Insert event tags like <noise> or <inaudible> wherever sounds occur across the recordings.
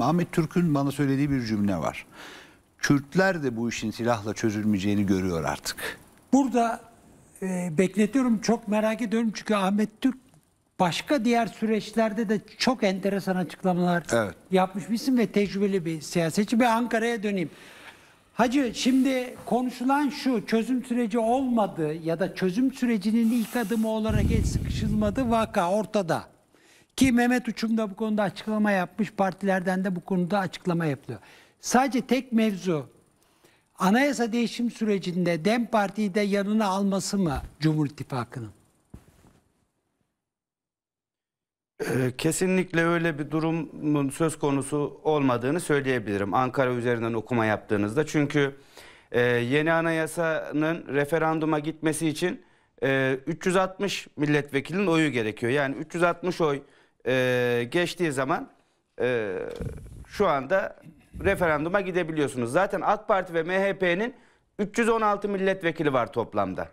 Ahmet Türk'ün bana söylediği bir cümle var. Kürtler de bu işin silahla çözülmeyeceğini görüyor artık. Burada e, bekletiyorum çok merak ediyorum çünkü Ahmet Türk başka diğer süreçlerde de çok enteresan açıklamalar evet. yapmış birisin ve tecrübeli bir siyasetçi. Bir Ankara'ya döneyim. Hacı şimdi konuşulan şu çözüm süreci olmadı ya da çözüm sürecinin ilk adımı olarak el sıkışılmadı vaka ortada. Ki Mehmet Uçum da bu konuda açıklama yapmış, partilerden de bu konuda açıklama yapılıyor. Sadece tek mevzu anayasa değişim sürecinde DEM Parti'yi de yanına alması mı Cumhur İttifakı'nın? Ee, kesinlikle öyle bir durumun söz konusu olmadığını söyleyebilirim. Ankara üzerinden okuma yaptığınızda. Çünkü e, yeni anayasanın referanduma gitmesi için 360 e, milletvekilinin oyu gerekiyor. Yani 360 oy e, geçtiği zaman e, şu anda referanduma gidebiliyorsunuz. Zaten AK Parti ve MHP'nin 316 milletvekili var toplamda.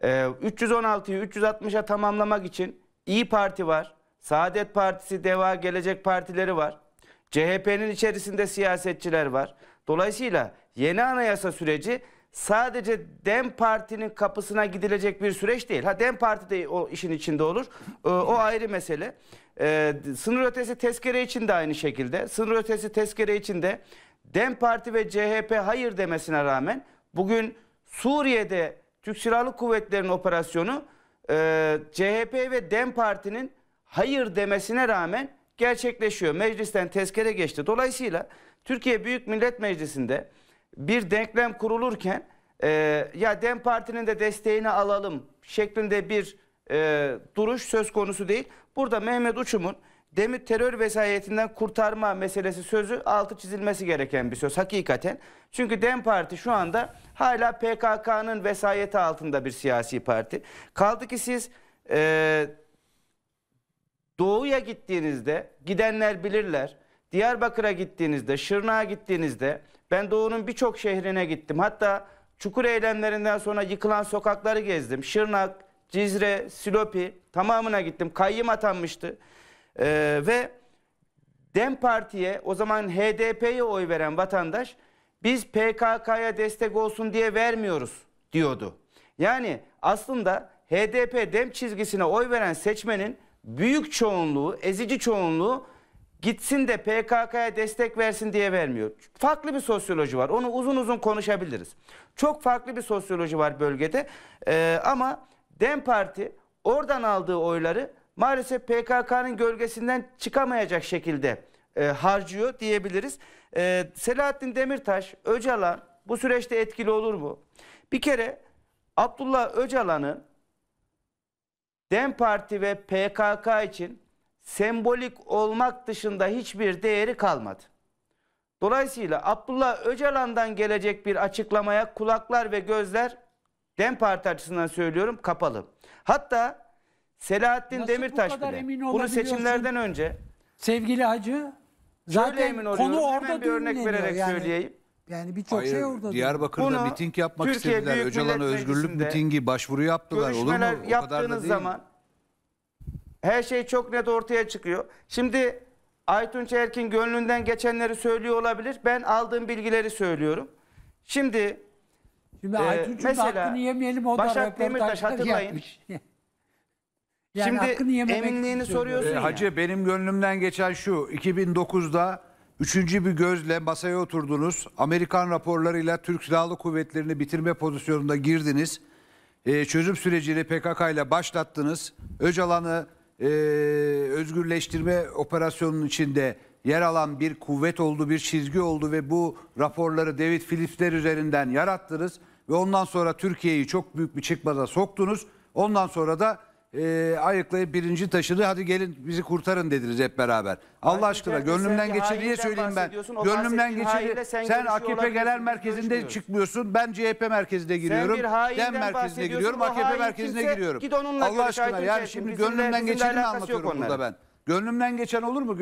E, 316'yı 360'a tamamlamak için İyi Parti var, Saadet Partisi, Deva, Gelecek Partileri var. CHP'nin içerisinde siyasetçiler var. Dolayısıyla yeni anayasa süreci sadece DEM Parti'nin kapısına gidilecek bir süreç değil. Ha DEM Parti de o işin içinde olur. O, ee, o ayrı mesele. E, sınır ötesi tezkere için de aynı şekilde. Sınır ötesi tezkere için de DEM Parti ve CHP hayır demesine rağmen bugün Suriye'de Türk Silahlı Kuvvetleri'nin operasyonu e, CHP ve DEM Parti'nin hayır demesine rağmen gerçekleşiyor. Meclisten tezkere geçti. Dolayısıyla Türkiye Büyük Millet Meclisi'nde bir denklem kurulurken e, ya DEM Parti'nin de desteğini alalım şeklinde bir e, duruş söz konusu değil. Burada Mehmet Uçum'un Demir terör vesayetinden kurtarma meselesi sözü altı çizilmesi gereken bir söz hakikaten. Çünkü DEM Parti şu anda hala PKK'nın vesayeti altında bir siyasi parti. Kaldı ki siz e, doğuya gittiğinizde gidenler bilirler. Diyarbakır'a gittiğinizde, Şırnak'a gittiğinizde ben doğunun birçok şehrine gittim. Hatta Çukur eylemlerinden sonra yıkılan sokakları gezdim. Şırnak, Cizre, Silopi tamamına gittim. Kayyım atanmıştı. Ee, ve DEM Parti'ye o zaman HDP'ye oy veren vatandaş biz PKK'ya destek olsun diye vermiyoruz diyordu. Yani aslında HDP DEM çizgisine oy veren seçmenin büyük çoğunluğu, ezici çoğunluğu gitsin de PKK'ya destek versin diye vermiyor. Farklı bir sosyoloji var. Onu uzun uzun konuşabiliriz. Çok farklı bir sosyoloji var bölgede. Ee, ama DEM Parti oradan aldığı oyları maalesef PKK'nın gölgesinden çıkamayacak şekilde e, harcıyor diyebiliriz. E, Selahattin Demirtaş, Öcalan bu süreçte etkili olur mu? Bir kere Abdullah Öcalan'ın DEM Parti ve PKK için sembolik olmak dışında hiçbir değeri kalmadı. Dolayısıyla Abdullah Öcalan'dan gelecek bir açıklamaya kulaklar ve gözler Dem Parti açısından söylüyorum kapalı. Hatta Selahattin Nasıl Demirtaş bu kadar bile emin bunu seçimlerden önce Sevgili Hacı zaten emin konu orada Hemen bir örnek vererek yani. söyleyeyim. Yani birçok şey orada. Diyarbakır'da Bunu miting yapmak Türkiye istediler. Büyük Öcalan'a özgürlük Meclisi'nde mitingi başvuru yaptılar. Olur mu? Görüşmeler O yaptığınız zaman her şey çok net ortaya çıkıyor. Şimdi Aytunç Erkin gönlünden geçenleri söylüyor olabilir. Ben aldığım bilgileri söylüyorum. Şimdi Şimdi ee, Aytunç'un ee, hakkını yemeyelim o Başak da Demirtaş hatırlayın. <laughs> yani Şimdi eminliğini soruyorsun e, ya. Hacı benim gönlümden geçen şu 2009'da üçüncü bir gözle masaya oturdunuz. Amerikan raporlarıyla Türk Silahlı Kuvvetleri'ni bitirme pozisyonunda girdiniz. E, çözüm sürecini PKK ile başlattınız. Öcalan'ı e, özgürleştirme operasyonunun içinde yer alan bir kuvvet oldu, bir çizgi oldu ve bu raporları David Phillips'ler üzerinden yarattınız ve ondan sonra Türkiye'yi çok büyük bir çıkmaza soktunuz. Ondan sonra da e, ayıklayıp birinci taşıdı. hadi gelin bizi kurtarın dediniz hep beraber. Allah aşkına gönlümden geçir diye söyleyeyim ben. Gönlümden geçir. Sen, sen AKP genel merkezinde çıkmıyorsun. Ben CHP merkezinde giriyorum. Dem merkezine giriyorum. AKP merkezine giriyorum. Allah aşkına yani şimdi gönlümden geçeni anlatıyorum burada ben. Gönlümden geçen olur mu?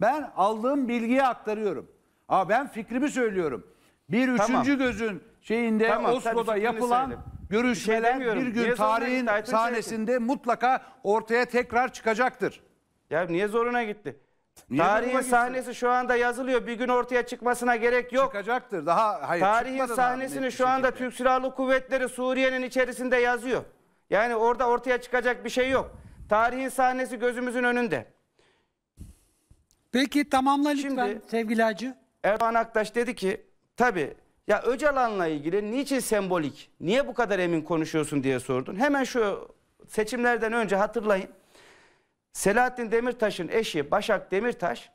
Ben aldığım bilgiyi aktarıyorum. Aa ben fikrimi söylüyorum. Bir üçüncü gözün şeyinde Tamam, Oslo'da yapılan görüşmeler şey bir gün Niye tarihin gitti Aytun sahnesinde mutlaka ortaya tekrar çıkacaktır. Ya niye zoruna gitti? Niye Tarihin gitsin? sahnesi şu anda yazılıyor. Bir gün ortaya çıkmasına gerek yok. Çıkacaktır. Daha hayır. Tarihin çıkmadı daha net sahnesini şu anda şekilde. Türk Silahlı Kuvvetleri Suriye'nin içerisinde yazıyor. Yani orada ortaya çıkacak bir şey yok. Tarihin sahnesi gözümüzün önünde. Peki tamamla lütfen Şimdi- sevgili Hacı. Erdoğan Aktaş dedi ki tabi ya Öcalan'la ilgili niçin sembolik, niye bu kadar emin konuşuyorsun diye sordun. Hemen şu seçimlerden önce hatırlayın. Selahattin Demirtaş'ın eşi Başak Demirtaş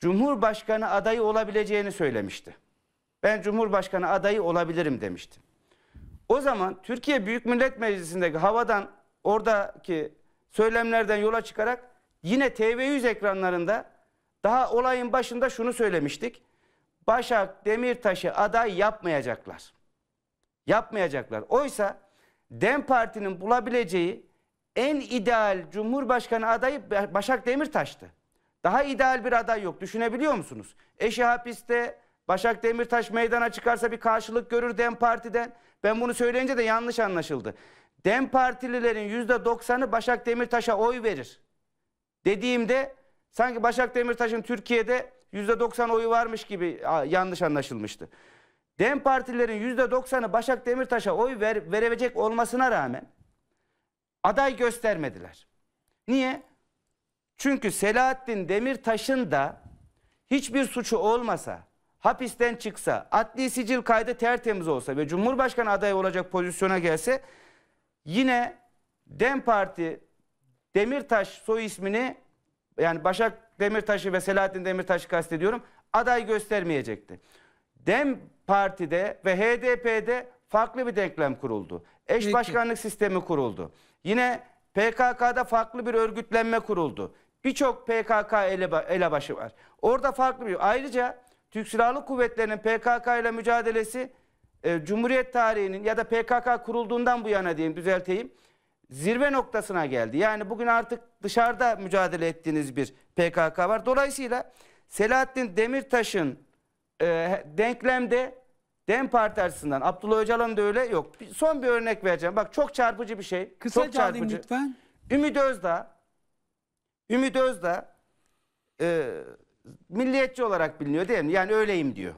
Cumhurbaşkanı adayı olabileceğini söylemişti. Ben Cumhurbaşkanı adayı olabilirim demişti. O zaman Türkiye Büyük Millet Meclisi'ndeki havadan oradaki söylemlerden yola çıkarak yine TV100 ekranlarında daha olayın başında şunu söylemiştik. Başak Demirtaş'ı aday yapmayacaklar. Yapmayacaklar. Oysa DEM Parti'nin bulabileceği en ideal Cumhurbaşkanı adayı Başak Demirtaş'tı. Daha ideal bir aday yok. Düşünebiliyor musunuz? Eşi hapiste, Başak Demirtaş meydana çıkarsa bir karşılık görür DEM Parti'den. Ben bunu söyleyince de yanlış anlaşıldı. DEM Partililerin %90'ı Başak Demirtaş'a oy verir. Dediğimde sanki Başak Demirtaş'ın Türkiye'de %90 oyu varmış gibi yanlış anlaşılmıştı. Dem partilerin %90'ı Başak Demirtaş'a oy ver, verebilecek olmasına rağmen aday göstermediler. Niye? Çünkü Selahattin Demirtaş'ın da hiçbir suçu olmasa, hapisten çıksa, adli sicil kaydı tertemiz olsa ve Cumhurbaşkanı adayı olacak pozisyona gelse yine Dem Parti Demirtaş soy ismini yani Başak Demirtaş'ı ve Selahattin Demirtaş'ı kastediyorum aday göstermeyecekti. Dem Parti'de ve HDP'de farklı bir denklem kuruldu. Eş Peki. başkanlık sistemi kuruldu. Yine PKK'da farklı bir örgütlenme kuruldu. Birçok PKK ele, elebaşı var. Orada farklı bir... Ayrıca Türk Silahlı Kuvvetleri'nin PKK ile mücadelesi e, Cumhuriyet tarihinin ya da PKK kurulduğundan bu yana diyeyim düzelteyim zirve noktasına geldi. Yani bugün artık dışarıda mücadele ettiğiniz bir PKK var. Dolayısıyla Selahattin Demirtaş'ın e, denklemde DEM Parti açısından Abdullah Öcalan da öyle yok. Bir, son bir örnek vereceğim. Bak çok çarpıcı bir şey. Kısa çok çarpıcı. lütfen. Ümit Özdağ Ümit Özdağ e, milliyetçi olarak biliniyor değil mi? Yani öyleyim diyor.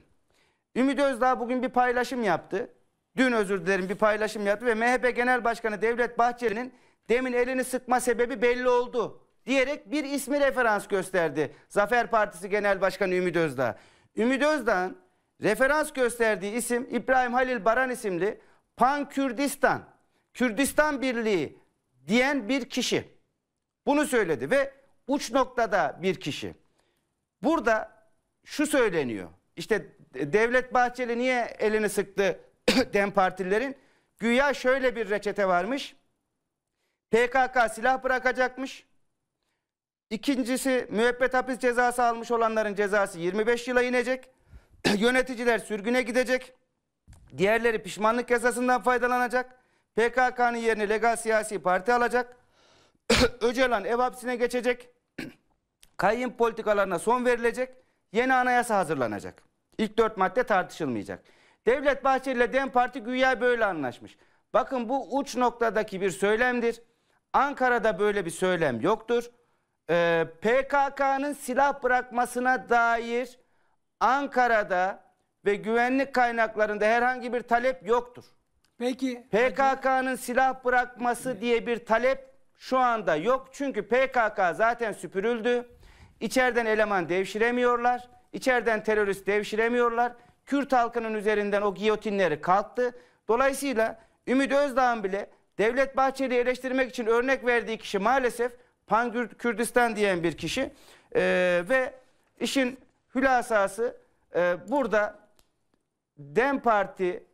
Ümit Özdağ bugün bir paylaşım yaptı dün özür dilerim bir paylaşım yaptı ve MHP Genel Başkanı Devlet Bahçeli'nin demin elini sıkma sebebi belli oldu diyerek bir ismi referans gösterdi. Zafer Partisi Genel Başkanı Ümit Özdağ. Ümit Özdağ'ın referans gösterdiği isim İbrahim Halil Baran isimli Pan Kürdistan, Kürdistan Birliği diyen bir kişi. Bunu söyledi ve uç noktada bir kişi. Burada şu söyleniyor. İşte Devlet Bahçeli niye elini sıktı <laughs> Dem partililerin güya şöyle bir reçete varmış. PKK silah bırakacakmış. İkincisi müebbet hapis cezası almış olanların cezası 25 yıla inecek. <clears throat> Yöneticiler sürgüne gidecek. Diğerleri pişmanlık yasasından faydalanacak. PKK'nın yerini legal siyasi parti alacak. <clears throat> Öcalan ev hapsine geçecek. <clears throat> Kayyum politikalarına son verilecek. Yeni anayasa hazırlanacak. İlk dört madde tartışılmayacak. Devlet Bahçeli ile DEM Parti güya böyle anlaşmış. Bakın bu uç noktadaki bir söylemdir. Ankara'da böyle bir söylem yoktur. Ee, PKK'nın silah bırakmasına dair Ankara'da ve güvenlik kaynaklarında herhangi bir talep yoktur. Peki. PKK'nın silah bırakması diye bir talep şu anda yok. Çünkü PKK zaten süpürüldü. İçeriden eleman devşiremiyorlar. İçeriden terörist devşiremiyorlar. Kürt halkının üzerinden o giyotinleri kalktı. Dolayısıyla Ümit Özdağ'ın bile Devlet Bahçeli'yi eleştirmek için örnek verdiği kişi maalesef Pan Kürdistan diyen bir kişi. Ee, ve işin hülasası e, burada DEM Parti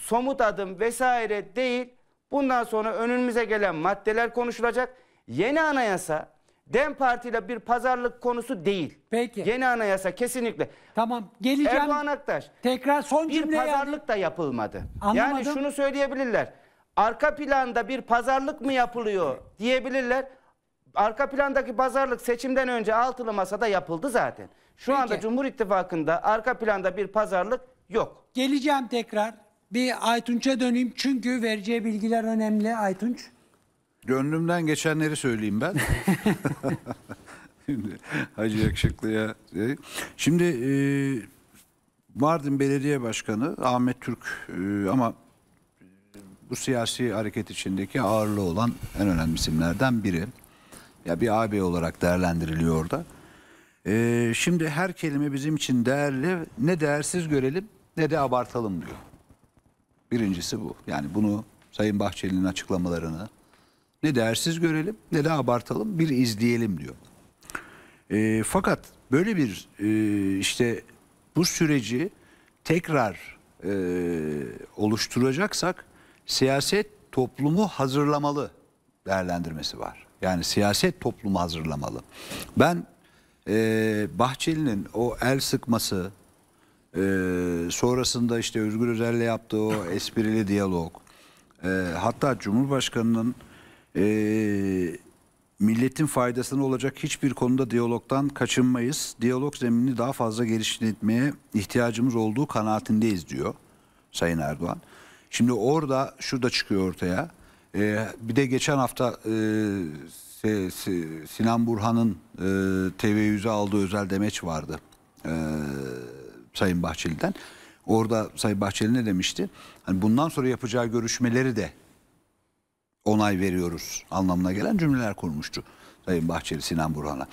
somut adım vesaire değil bundan sonra önümüze gelen maddeler konuşulacak. Yeni anayasa DEM Parti ile bir pazarlık konusu değil. Peki. Yeni anayasa kesinlikle. Tamam geleceğim. Erdoğan Aktaş. Tekrar son cümle Bir pazarlık yani. da yapılmadı. Anlamadım. Yani şunu söyleyebilirler. Arka planda bir pazarlık mı yapılıyor diyebilirler. Arka plandaki pazarlık seçimden önce altılı masada yapıldı zaten. Şu Peki. anda Cumhur İttifakı'nda arka planda bir pazarlık yok. Geleceğim tekrar. Bir Aytunç'a döneyim çünkü vereceği bilgiler önemli Aytunç. Gönlümden geçenleri söyleyeyim ben. Şimdi <laughs> Hacı Yakışıklı'ya. Şimdi e, Mardin Belediye Başkanı Ahmet Türk e, ama bu siyasi hareket içindeki ağırlığı olan en önemli isimlerden biri. Ya bir AB olarak değerlendiriliyor orada. E, şimdi her kelime bizim için değerli. Ne değersiz görelim ne de abartalım diyor. Birincisi bu. Yani bunu Sayın Bahçeli'nin açıklamalarını ne değersiz görelim ne de abartalım bir izleyelim diyor. E, fakat böyle bir e, işte bu süreci tekrar e, oluşturacaksak siyaset toplumu hazırlamalı değerlendirmesi var. Yani siyaset toplumu hazırlamalı. Ben e, Bahçeli'nin o el sıkması e, sonrasında işte Özgür Özel'le yaptığı o esprili diyalog e, hatta Cumhurbaşkanı'nın e, milletin faydasına olacak hiçbir konuda diyalogtan kaçınmayız. Diyalog zeminini daha fazla geliştirmeye ihtiyacımız olduğu kanaatindeyiz diyor Sayın Erdoğan. Şimdi orada şurada çıkıyor ortaya. E, bir de geçen hafta e, Sinan Burhan'ın e, TV100'e aldığı özel demeç vardı e, Sayın Bahçeli'den. Orada Sayın Bahçeli ne demişti? Hani bundan sonra yapacağı görüşmeleri de onay veriyoruz anlamına gelen cümleler kurmuştu Sayın Bahçeli Sinan Burhan'a.